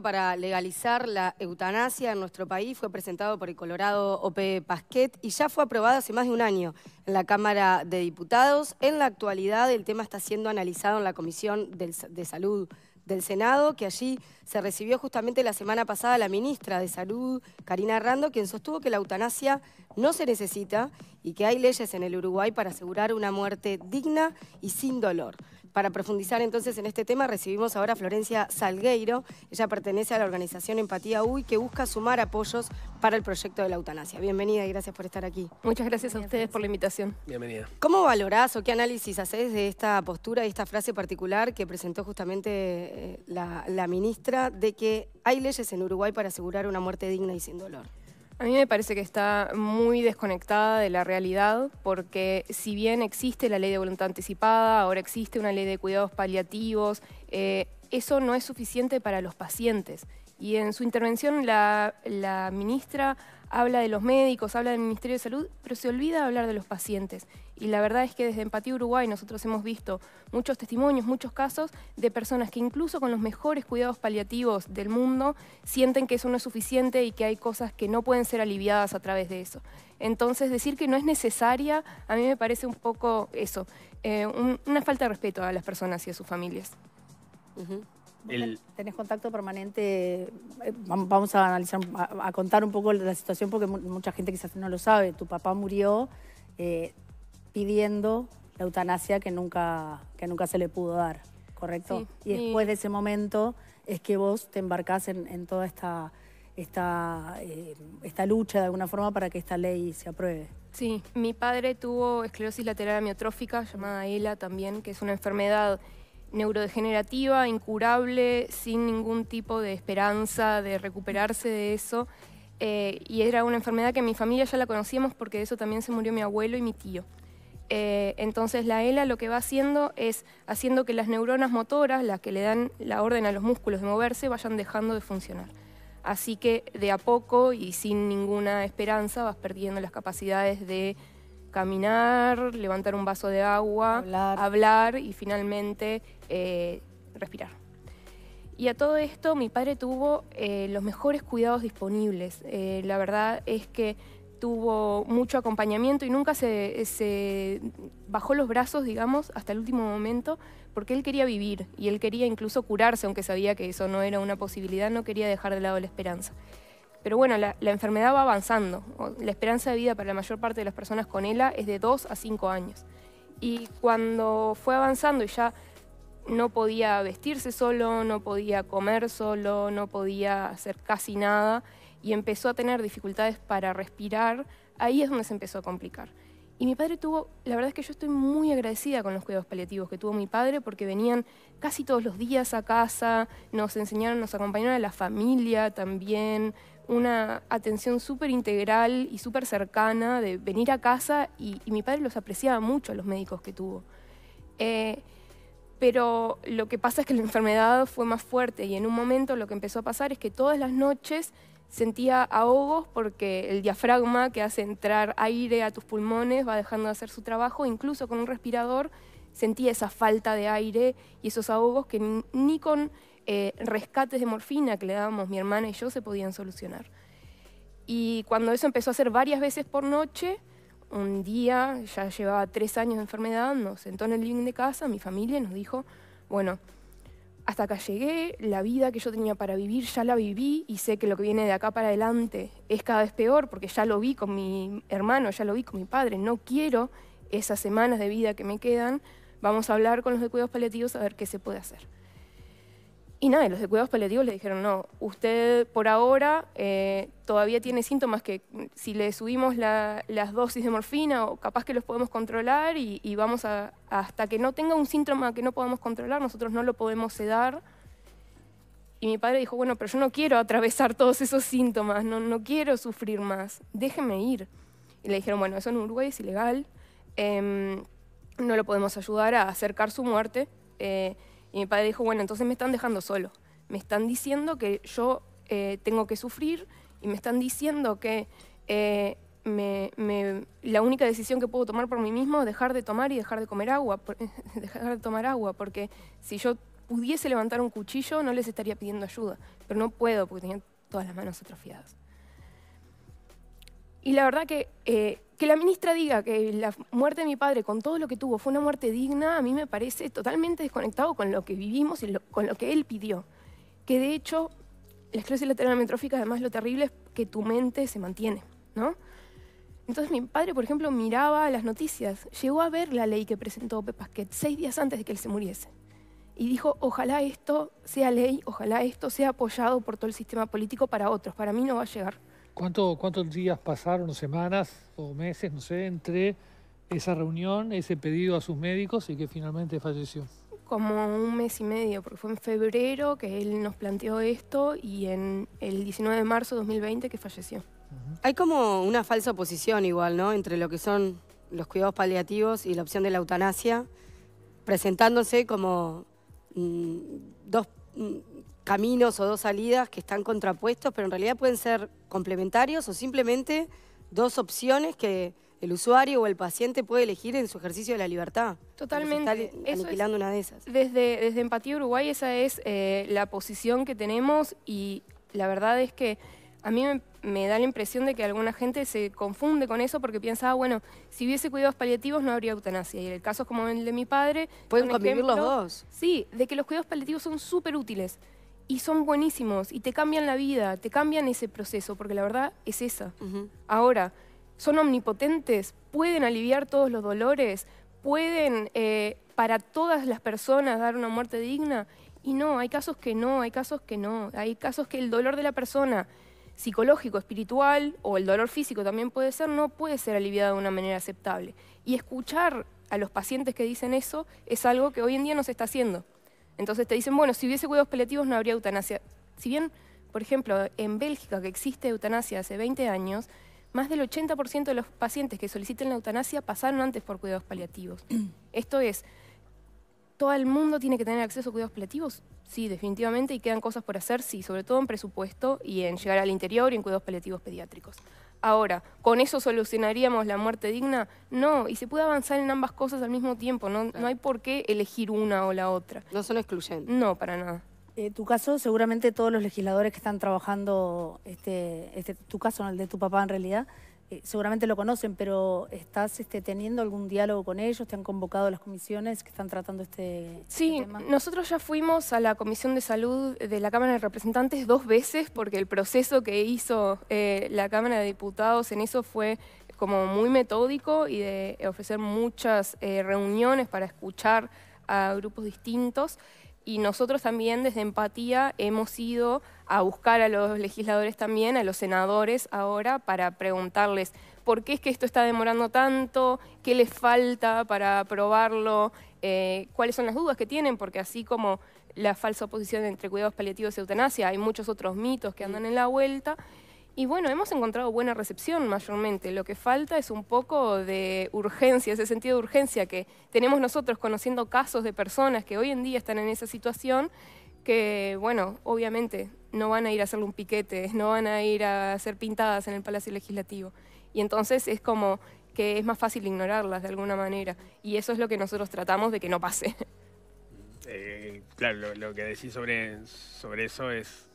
para legalizar la eutanasia en nuestro país fue presentado por el Colorado OP Pasquet y ya fue aprobado hace más de un año en la Cámara de Diputados. En la actualidad el tema está siendo analizado en la Comisión de Salud del Senado, que allí se recibió justamente la semana pasada la ministra de Salud, Karina Rando, quien sostuvo que la eutanasia no se necesita y que hay leyes en el Uruguay para asegurar una muerte digna y sin dolor para profundizar entonces en este tema, recibimos ahora a Florencia Salgueiro. Ella pertenece a la organización Empatía Uy que busca sumar apoyos para el proyecto de la eutanasia. Bienvenida y gracias por estar aquí. Muchas gracias a ustedes por la invitación. Bienvenida. ¿Cómo valorás o qué análisis haces de esta postura y esta frase particular que presentó justamente eh, la ministra de que hay leyes en Uruguay para asegurar una muerte digna y sin dolor? A mí me parece que está muy desconectada de la realidad porque si bien existe la ley de voluntad anticipada, ahora existe una ley de cuidados paliativos, eh, eso no es suficiente para los pacientes. Y en su intervención la, ministra habla de los médicos, habla del Ministerio de Salud, pero se olvida hablar de los pacientes. Y la verdad es que desde Empatía Uruguay nosotros hemos visto muchos testimonios, muchos casos de personas que incluso con los mejores cuidados paliativos del mundo sienten que eso no es suficiente y que hay cosas que no pueden ser aliviadas a través de eso. Entonces decir que no es necesaria a mí me parece un poco eso, eh, una falta de respeto a las personas y a sus familias. Tenés contacto permanente, eh, vamos a analizar, a, contar un poco la situación porque mucha gente quizás no lo sabe. Tu papá murió eh, pidiendo la eutanasia que nunca, que nunca se le pudo dar, ¿correcto? y después de ese momento es que vos te embarcás en, toda esta, esta, eh, esta lucha de alguna forma para que esta ley se apruebe. Sí, mi padre tuvo esclerosis lateral amiotrófica, llamada ELA también, que es una enfermedad neurodegenerativa, incurable, sin ningún tipo de esperanza de recuperarse de eso. Eh, y era una enfermedad que mi familia ya la conocíamos porque de eso también se murió mi abuelo y mi tío. Eh, entonces la ELA lo que va haciendo es haciendo que las neuronas motoras, las que le dan la orden a los músculos de moverse, vayan dejando de funcionar. Así que de a poco y sin ninguna esperanza vas perdiendo las capacidades de caminar, levantar un vaso de agua, hablar, y finalmente eh, respirar. Y a todo esto mi padre tuvo eh, los mejores cuidados disponibles. Eh, la verdad es que tuvo mucho acompañamiento y nunca se, se, bajó los brazos, digamos, hasta el último momento, porque él quería vivir y él quería incluso curarse, aunque sabía que eso no era una posibilidad, no quería dejar de lado la esperanza. Pero bueno, la, enfermedad va avanzando. La esperanza de vida para la mayor parte de las personas con ELA es de 2 a 5 años. Y cuando fue avanzando y ya no podía vestirse solo, no podía comer solo, no podía hacer casi nada y empezó a tener dificultades para respirar, ahí es donde se empezó a complicar. Y mi padre tuvo, la verdad es que yo estoy muy agradecida con los cuidados paliativos que tuvo mi padre porque venían casi todos los días a casa, nos enseñaron, nos acompañaron a la familia también, una atención súper integral y súper cercana de venir a casa y, mi padre los apreciaba mucho a los médicos que tuvo. Eh, pero lo que pasa es que la enfermedad fue más fuerte y en un momento lo que empezó a pasar es que todas las noches sentía ahogos porque el diafragma que hace entrar aire a tus pulmones va dejando de hacer su trabajo, incluso con un respirador sentía esa falta de aire y esos ahogos que ni con eh, rescates de morfina que le dábamos mi hermana y yo se podían solucionar. Y cuando eso empezó a hacer varias veces por noche, un día, ya llevaba tres años de enfermedad, nos sentó en el living de casa, mi familia nos dijo, bueno, hasta acá llegué, la vida que yo tenía para vivir ya la viví y sé que lo que viene de acá para adelante es cada vez peor porque ya lo vi con mi hermano, ya lo vi con mi padre, no quiero esas semanas de vida que me quedan, vamos a hablar con los de cuidados paliativos a ver qué se puede hacer. Y nada, los de cuidados paliativos le dijeron, no, usted por ahora eh, todavía tiene síntomas que mm, si le subimos las dosis de morfina o capaz que los podemos controlar y, vamos a, hasta que no tenga un síntoma que no podamos controlar, nosotros no lo podemos sedar. Y mi padre dijo, bueno, pero yo no quiero atravesar todos esos síntomas, no, no quiero sufrir más, déjeme ir. Y le dijeron, bueno, eso en Uruguay es ilegal, em, no lo podemos ayudar a acercar su muerte. Eh, y mi padre dijo, bueno, entonces me están dejando solo. Me están diciendo que yo eh, tengo que sufrir y me están diciendo que eh, me, la única decisión que puedo tomar por mí mismo es dejar de tomar y dejar de comer agua, dejar de tomar agua, porque si yo pudiese levantar un cuchillo no les estaría pidiendo ayuda, pero no puedo porque tenía todas las manos atrofiadas. Y la verdad que eh, que la ministra diga que la muerte de mi padre, con todo lo que tuvo, fue una muerte digna, a mí me parece totalmente desconectado con lo que vivimos y con lo que él pidió. Que de hecho, la esclerosis lateral amiotrófica, además lo terrible es que tu mente se mantiene, ¿no? Entonces mi padre, por ejemplo, miraba las noticias, llegó a ver la ley que presentó Pepasquet seis días antes de que él se muriese. Y dijo, ojalá esto sea ley, ojalá esto sea apoyado por todo el sistema político para otros, para mí no va a llegar. ¿Cuántos días pasaron, semanas o meses, no sé, entre esa reunión, ese pedido a sus médicos y que finalmente falleció? Como un mes y medio, porque fue en febrero que él nos planteó esto y en el 19 de marzo de 2020 que falleció. Hay como una falsa oposición igual, ¿no? Entre lo que son los cuidados paliativos y la opción de la eutanasia, presentándose como mm, dos, mm, caminos o dos salidas que están contrapuestos, pero en realidad pueden ser complementarios o simplemente dos opciones que el usuario o el paciente puede elegir en su ejercicio de la libertad. Totalmente. Está aniquilando una de esas. Desde, desde Empatía Uruguay esa es eh, la posición que tenemos y la verdad es que a mí me, da la impresión de que alguna gente se confunde con eso porque piensa, ah, bueno, si hubiese cuidados paliativos no habría eutanasia. Y el caso es como el de mi padre. Pueden convivir los dos. Sí, de que los cuidados paliativos son súper útiles y son buenísimos y te cambian la vida, te cambian ese proceso, porque la verdad es esa. Ahora, son omnipotentes, pueden aliviar todos los dolores, pueden eh, para todas las personas dar una muerte digna. Y no, hay casos que no, hay casos que no. Hay casos que el dolor de la persona, psicológico, espiritual o el dolor físico también puede ser, no puede ser aliviado de una manera aceptable. Y escuchar a los pacientes que dicen eso es algo que hoy en día no se está haciendo. Entonces te dicen, bueno, si hubiese cuidados paliativos no habría eutanasia. Si bien, por ejemplo, en Bélgica, que existe eutanasia hace 20 años, más del 80% de los pacientes que soliciten la eutanasia pasaron antes por cuidados paliativos. Esto es, ¿todo el mundo tiene que tener acceso a cuidados paliativos? Sí, definitivamente, y quedan cosas por hacer, sí, sobre todo en presupuesto y en llegar al interior y en cuidados paliativos pediátricos. Ahora, ¿con eso solucionaríamos la muerte digna? No, y se puede avanzar en ambas cosas al mismo tiempo, no, hay por qué elegir una o la otra. No son excluyentes. No, para nada. Eh, tu caso, seguramente todos los legisladores que están trabajando, este, este, tu caso, no el de tu papá en realidad, eh, seguramente lo conocen, pero ¿estás este, teniendo algún diálogo con ellos? ¿Te han convocado las comisiones que están tratando este, este sí, tema? Sí, nosotros ya fuimos a la Comisión de Salud de la Cámara de Representantes dos veces porque el proceso que hizo eh, la Cámara de Diputados en eso fue como muy metódico y de ofrecer muchas eh, reuniones para escuchar a grupos distintos. Y nosotros también desde Empatía hemos ido a buscar a los legisladores también, a los senadores ahora, para preguntarles por qué es que esto está demorando tanto, qué les falta para aprobarlo, eh, cuáles son las dudas que tienen, porque así como la falsa oposición entre cuidados paliativos y eutanasia, hay muchos otros mitos que andan en la vuelta. Y bueno, hemos encontrado buena recepción mayormente. Lo que falta es un poco de urgencia, ese sentido de urgencia que tenemos nosotros conociendo casos de personas que hoy en día están en esa situación que, bueno, obviamente no van a ir a hacer un piquete, no van a ir a hacer pintadas en el Palacio Legislativo. Y entonces es como que es más fácil ignorarlas de alguna manera. Y eso es lo que nosotros tratamos de que no pase. Eh, claro, lo, que decís sobre, sobre eso es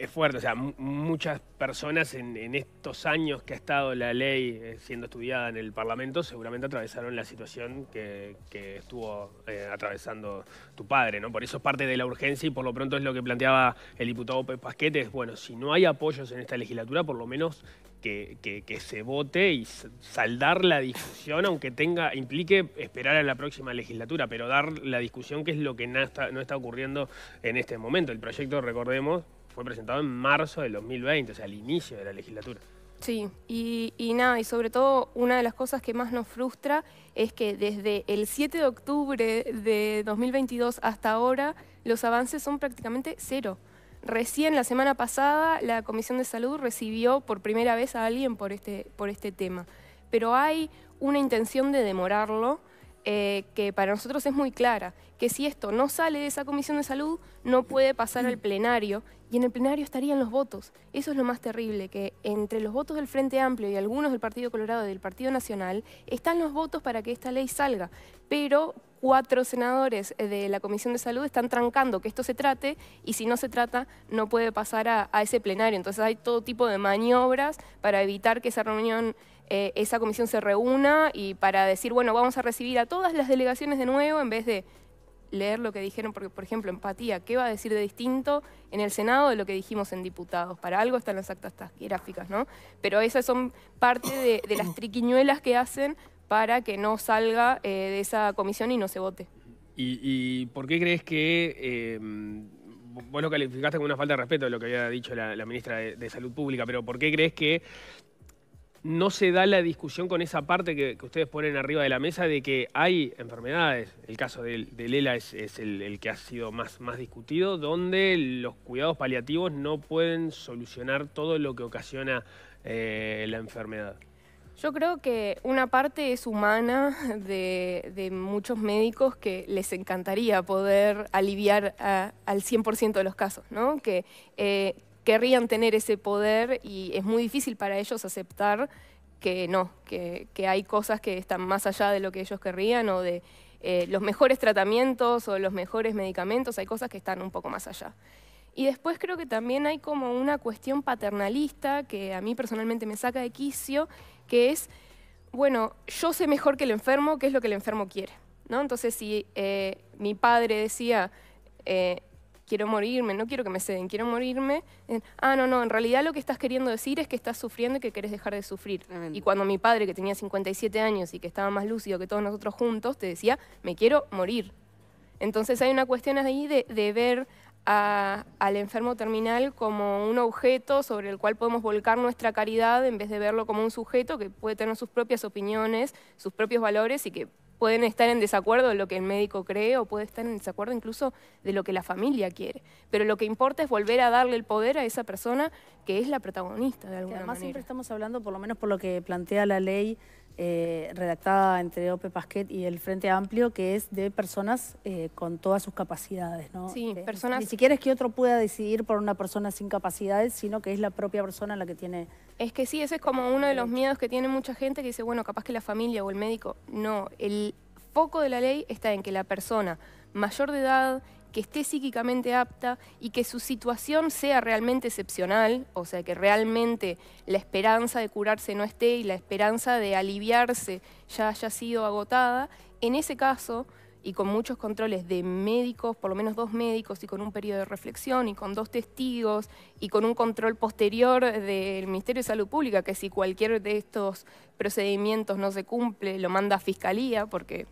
es fuerte, o sea, muchas personas en, estos años que ha estado la ley eh, siendo estudiada en el Parlamento seguramente atravesaron la situación que, estuvo eh, atravesando tu padre, ¿no? Por eso es parte de la urgencia y por lo pronto es lo que planteaba el diputado Pasquete, es bueno, si no hay apoyos en esta legislatura, por lo menos que, se vote y saldar la discusión, aunque tenga, implique esperar a la próxima legislatura, pero dar la discusión que es lo que no está, no está ocurriendo en este momento. El proyecto, recordemos, fue presentado en marzo del 2020, o sea, al inicio de la legislatura. Sí, y, nada, y sobre todo una de las cosas que más nos frustra es que desde el 7 de octubre de 2022 hasta ahora los avances son prácticamente cero. Recién la semana pasada la Comisión de Salud recibió por primera vez a alguien por este, por este tema, pero hay una intención de demorarlo. Eh, que para nosotros es muy clara, que si esto no sale de esa comisión de salud, no puede pasar al plenario y en el plenario estarían los votos. Eso es lo más terrible, que entre los votos del Frente Amplio y algunos del Partido Colorado y del Partido Nacional están los votos para que esta ley salga, pero cuatro senadores eh, de la Comisión de Salud están trancando que esto se trate y si no se trata no puede pasar a, ese plenario. Entonces hay todo tipo de maniobras para evitar que esa reunión, eh, esa comisión se reúna y para decir, bueno, vamos a recibir a todas las delegaciones de nuevo en vez de leer lo que dijeron, porque por ejemplo, empatía, ¿qué va a decir de distinto en el Senado de lo que dijimos en diputados? Para algo están las actas gráficas, ¿no? Pero esas son parte de, las triquiñuelas que hacen para que no salga eh, de esa comisión y no se vote. ¿Y, por qué crees que... Em, vos lo calificaste como una falta de respeto de lo que había dicho la, ministra de Salud Pública, pero ¿por qué crees que no se da la discusión con esa parte que, ustedes ponen arriba de la mesa de que hay enfermedades, el caso de, Lela es, el, que ha sido más, más discutido, donde los cuidados paliativos no pueden solucionar todo lo que ocasiona eh, la enfermedad. Yo creo que una parte es humana de, muchos médicos que les encantaría poder aliviar eh, al 100% de los casos, ¿no? Que eh, querrían tener ese poder y es muy difícil para ellos aceptar que no, que, hay cosas que están más allá de lo que ellos querrían o de eh, los mejores tratamientos o los mejores medicamentos, hay cosas que están un poco más allá. Y después creo que también hay como una cuestión paternalista que a mí personalmente me saca de quicio, que es, bueno, yo sé mejor que el enfermo qué es lo que el enfermo quiere. ¿no? Entonces, si eh, mi padre decía, eh, quiero morirme, no quiero que me ceden, quiero morirme. ah, no, no, en realidad lo que estás queriendo decir es que estás sufriendo y que querés dejar de sufrir. Y cuando mi padre, que tenía 57 años y que estaba más lúcido que todos nosotros juntos, te decía, me quiero morir. Entonces hay una cuestión ahí de, ver al enfermo terminal como un objeto sobre el cual podemos volcar nuestra caridad en vez de verlo como un sujeto que puede tener sus propias opiniones, sus propios valores y que pueden estar en desacuerdo de lo que el médico cree o puede estar en desacuerdo incluso de lo que la familia quiere. Pero lo que importa es volver a darle el poder a esa persona que es la protagonista de alguna manera. Además siempre estamos hablando, por lo menos por lo que plantea la ley, eh, redactada entre Ope Pasquet y el Frente Amplio, que es de personas eh, con todas sus capacidades, ¿no? Sí, eh, personas... Ni siquiera es que otro pueda decidir por una persona sin capacidades, sino que es la propia persona la que tiene... Es que sí, ese es como uno de los miedos que tiene mucha gente que dice, bueno, capaz que la familia o el médico... No, el foco de la ley está en que la persona mayor de edad, que esté psíquicamente apta y que su situación sea realmente excepcional, o sea, que realmente la esperanza de curarse no esté y la esperanza de aliviarse ya haya sido agotada, en ese caso, y con muchos controles de médicos, por lo menos dos médicos, y con un periodo de reflexión, y con dos testigos, y con un control posterior del Ministerio de Salud Pública, que si cualquier de estos procedimientos no se cumple, lo manda a Fiscalía, porque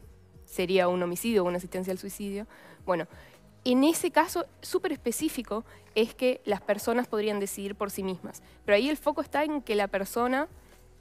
sería un homicidio o una asistencia al suicidio. Bueno, en ese caso súper específico es que las personas podrían decidir por sí mismas. Pero ahí el foco está en que la persona,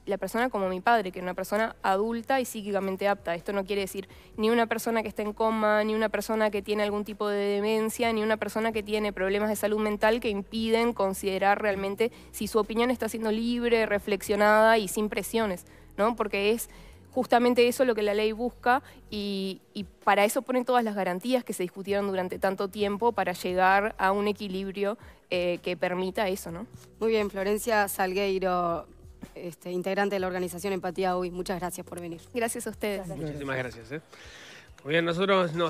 la persona como mi padre, que es una persona adulta y psíquicamente apta. Esto no quiere decir ni una persona que está en coma, ni una persona que tiene algún tipo de demencia, ni una persona que tiene problemas de salud mental que impiden considerar realmente si su opinión está siendo libre, reflexionada y sin presiones, ¿no? Porque es justamente eso es lo que la ley busca y, para eso ponen todas las garantías que se discutieron durante tanto tiempo para llegar a un equilibrio eh, que permita eso, ¿no? Muy bien, Florencia Salgueiro, este, integrante de la organización Empatía Hoy, muchas gracias por venir. Gracias a ustedes. Muchísimas gracias. Eh. Muy bien, nosotros nos...